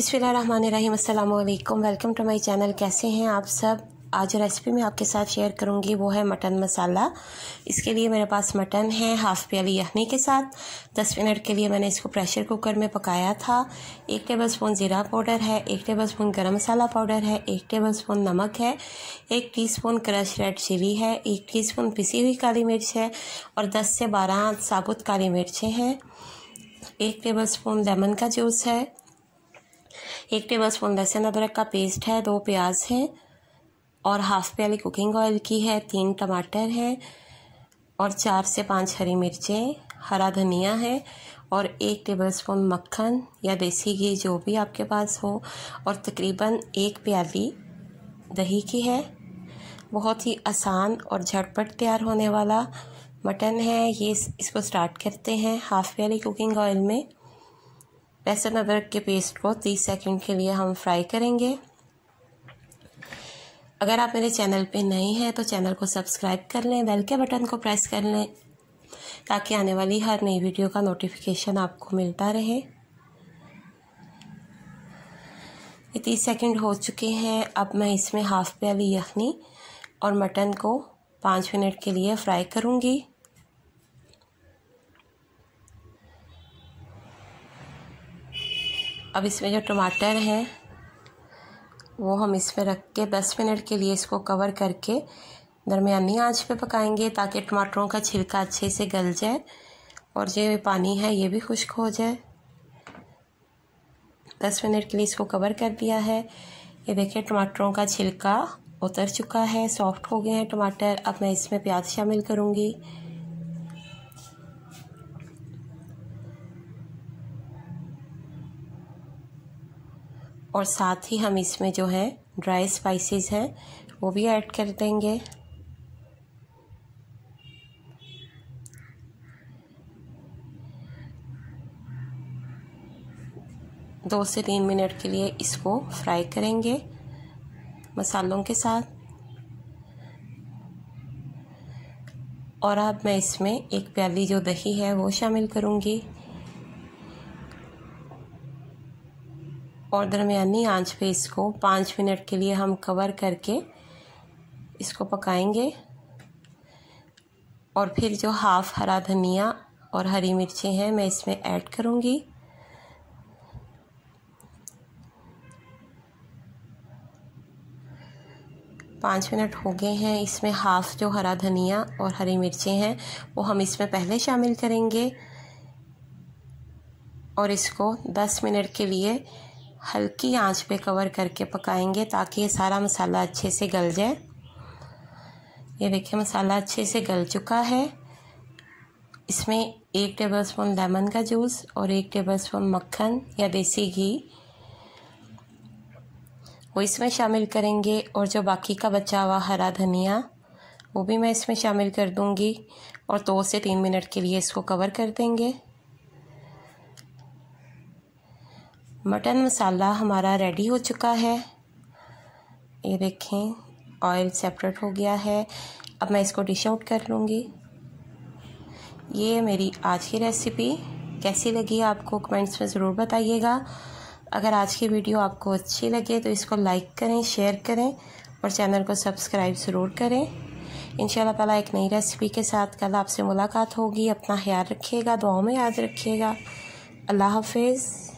अस्सलाम welcome to my channel कैसे हैं आप सब आज रेसिपी मैं आपके साथ शेयर करूंगी वो है मटन मसाला इसके लिए मेरे पास मटन है हाफ़ प्याली यखनी के साथ दस मिनट के लिए मैंने इसको प्रेशर कुकर में पकाया था एक टेबल स्पून ज़ीरा पाउडर है एक टेबल स्पून गर्म मसाला पाउडर है एक टेबल स्पून नमक है एक टीस्पून क्रश रेड चिली है एक टी पिसी हुई काली मिर्च है और दस से बारह साबुत काली मिर्चें हैं एक टेबल स्पून लेमन का जूस है एक टेबल स्पून लहसुन अदरक का पेस्ट है दो प्याज है और हाफ प्याली कुकिंग ऑयल की है तीन टमाटर है और चार से पांच हरी मिर्चें हरा धनिया है और एक टेबलस्पून मक्खन या देसी घी जो भी आपके पास हो और तकरीबन एक प्याली दही की है बहुत ही आसान और झटपट तैयार होने वाला मटन है ये इसको स्टार्ट करते हैं हाफ प्याली कुकिंग ऑयल में लहसुन अदरक के पेस्ट को 30 सेकंड के लिए हम फ्राई करेंगे अगर आप मेरे चैनल पे नए हैं तो चैनल को सब्सक्राइब कर लें बेल के बटन को प्रेस कर लें ताकि आने वाली हर नई वीडियो का नोटिफिकेशन आपको मिलता रहे ये तीस सेकेंड हो चुके हैं अब मैं इसमें हाफ प्याली यखनी और मटन को पाँच मिनट के लिए फ्राई करूँगी अब इसमें जो टमाटर है वो हम इसमें रख के दस मिनट के लिए इसको कवर करके दरमियानी आंच पे पकाएंगे ताकि टमाटरों का छिलका अच्छे से गल जाए और जो पानी है ये भी खुश्क हो जाए दस मिनट के लिए इसको कवर कर दिया है ये देखिए टमाटरों का छिलका उतर चुका है सॉफ्ट हो गए हैं टमाटर अब मैं इसमें प्याज शामिल करूँगी और साथ ही हम इसमें जो है ड्राई स्पाइसेस हैं वो भी ऐड कर देंगे दो से तीन मिनट के लिए इसको फ्राई करेंगे मसालों के साथ और अब मैं इसमें एक प्याली जो दही है वो शामिल करूँगी और दरमियानी आंच पे इसको पाँच मिनट के लिए हम कवर करके इसको पकाएंगे और फिर जो हाफ़ हरा धनिया और हरी मिर्चें हैं मैं इसमें ऐड करूँगी पाँच मिनट हो गए हैं इसमें हाफ़ जो हरा धनिया और हरी मिर्चें हैं वो हम इसमें पहले शामिल करेंगे और इसको दस मिनट के लिए हल्की आंच पे कवर करके पकाएंगे ताकि ये सारा मसाला अच्छे से गल जाए ये देखिए मसाला अच्छे से गल चुका है इसमें एक टेबलस्पून लेमन का जूस और एक टेबलस्पून मक्खन या देसी घी वो इसमें शामिल करेंगे और जो बाकी का बचा हुआ हरा धनिया वो भी मैं इसमें शामिल कर दूंगी और दो से तीन मिनट के लिए इसको कवर कर देंगे मटन मसाला हमारा रेडी हो चुका है ये देखें ऑयल सेपरेट हो गया है अब मैं इसको डिश आउट कर लूँगी ये मेरी आज की रेसिपी कैसी लगी आपको कमेंट्स में ज़रूर बताइएगा अगर आज की वीडियो आपको अच्छी लगे तो इसको लाइक करें शेयर करें और चैनल को सब्सक्राइब ज़रूर करें इन ताला एक नई रेसिपी के साथ कल आपसे मुलाकात होगी अपना ख्याल रखिएगा दुआओं में याद रखिएगा अल्लाह हाफिज़